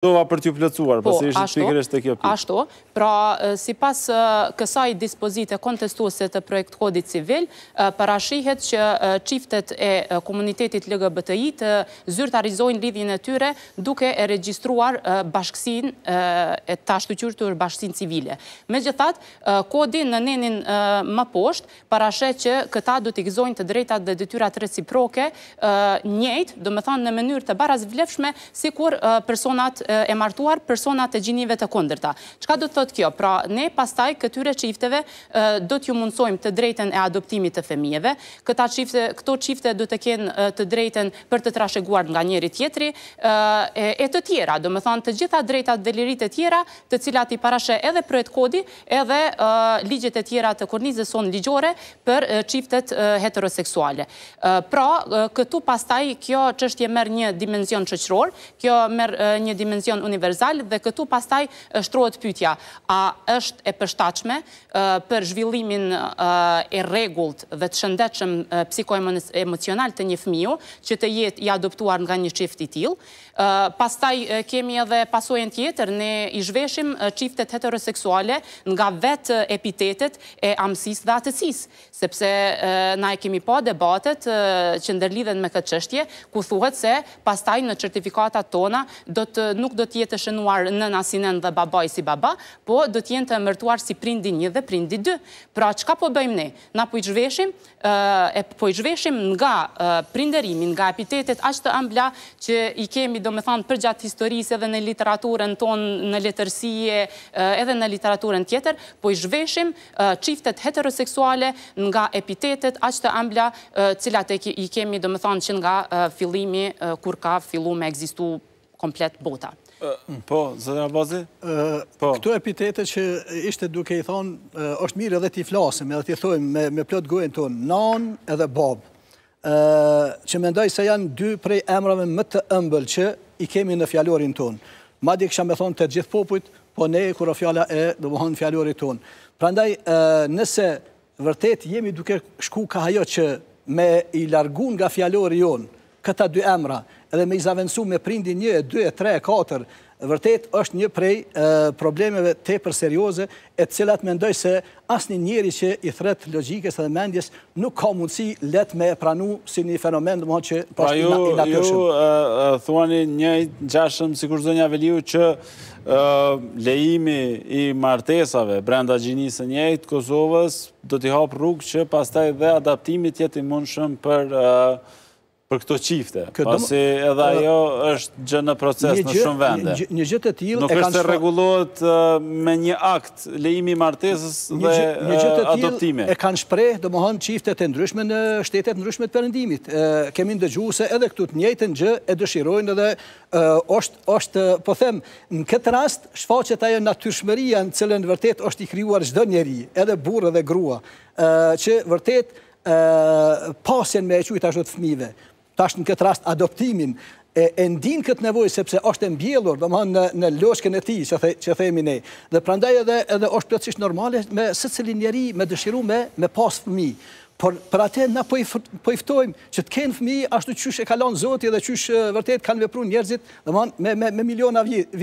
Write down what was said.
Dova për t'ju plëcuar, po, pasi ishtë pikrështë të kjo pikrështë. Ashtu, pra si pas kësaj dispozite kontestuose të projekt kodit civil, parashihet që qiftet e komunitetit LGBTI të zyrtarizojnë lidhjën e tyre duke e registruar bashkësin e tashtu qyrë bashkësin civile. Me gjithat, kodin në nenin më poshtë, parashet që këta du t'i gëzojnë të drejtat dhe dëtyrat reciproke njëjt, do me thanë në mënyrë të baraz vlefshme, si kur personat e martuar personat e gjinive të kundërta. Qka do të thot kjo? Pra, ne pastaj këtyre qifteve do t'ju mundsojmë të drejten e adoptimit të femijeve, këto qifte do të kenë të drejten për të trasheguar nga njeri tjetri, e të tjera, do më thonë të gjitha drejtat dhe lirit e tjera, të cilat i parashe edhe të kodi, edhe ligjet e tjera të kornizës son ligjore për qiftet heteroseksuale. Pra, këtu pastaj kjo qështje merë një dimension qëqror, kjo merë një dimension pension universal dhe këtu pastaj është truat pytja. A është e përshtachme për zhvillimin e regullt dhe të shëndechëm psikoemocional të një fmiu që të jetë i adoptuar nga një i tilë. Pastaj kemi edhe pasojën tjetër, ne i zhveshim qiftet heteroseksuale nga vetë epitetet e amsis dhe atësis, sepse na e kemi pa debatet që ndërlidhen me këtë qështje, ku thuhet se pastaj në certifikatat tona do të nuk nuk do t'jetë shënuar në nasinën dhe babaj si baba, po do t'jenë të mërtuar si prindi një dhe prindi dy. Pra, qka po bëjmë ne? Na po i zhveshim, e po i zhveshim nga prinderimin, nga epitetet, ashtë të ambla që i kemi, do me thanë, përgjatë historisë edhe në literaturën tonë, në letërsie, edhe në literaturën tjetër, po i zhveshim qiftet heteroseksuale nga epitetet, ashtë të ambla cilat i kemi, do me thanë, që nga fillimi, kur ka fillu me egzistu komplet bota. Po, zërë Abazi? Po. Këtu epitetet që ishte duke i thonë, është mirë edhe t'i flasim, edhe t'i thujmë me plot gujnë tonë, nanë edhe babë, që mendoj se janë dy prej emrave më të ëmbël që i kemi në fjallorin tonë. Ma di kësha me thonë të gjithë popujt, po ne e kura fjalla e dhe bëhonë fjallorin tonë. Prandaj, nëse vërtet jemi duke shku ka hajo që me i largun nga fjallori jonë, këta dy emra, edhe me izavensu me prindin një, e dy, e tre, e katër, vërtet është një prej problemeve te për serioze, e cilat mendoj se asni njeri që i thret logikës edhe mendjes nuk ka mundësi let me e pranu si një fenomen dhe mojë që pashtë i natyrshëm. Pra ju, thuani një gjashëm, si kur zonja veliu, që lejimi i martesave brenda gjinisë njëjtë Kosovës do t'i hapë rrugë që pastaj dhe adaptimit jeti mundëshëm për për këto qifte, pasi edhe ajo është gjë në proces në shumë vende. Një gjëtë e tjilë... Nuk është të regulohet me një akt lejimi martesës dhe adoptime. Një gjë e tjilë e kanë shprej, do më hëmë e ndryshme në shtetet ndryshme të përëndimit. Kemi ndëgju se edhe këtu të njëjtën gjë e dëshirojnë dhe është, po them, në këtë rast, shfaqet ajo natyrshmeria në cilën vërtet është i kryuar gjdo njeri, edhe burë edhe grua, që vërtet pasjen me e quita të fmive thasht në këtë rast adoptimin, e ndin këtë nevoj sepse është e mbjellur, do më në loshken e ti, që themi ne. Dhe prandaj edhe është përëtësisht normalisht me së cilin njeri me dëshiru me pasë fëmi. Por për atë e na pojftojmë po që të kënë fëmi ashtu qështë e kalonë zoti dhe qështë vërtet kanë vepru njerëzit, do më në me miliona vjetë.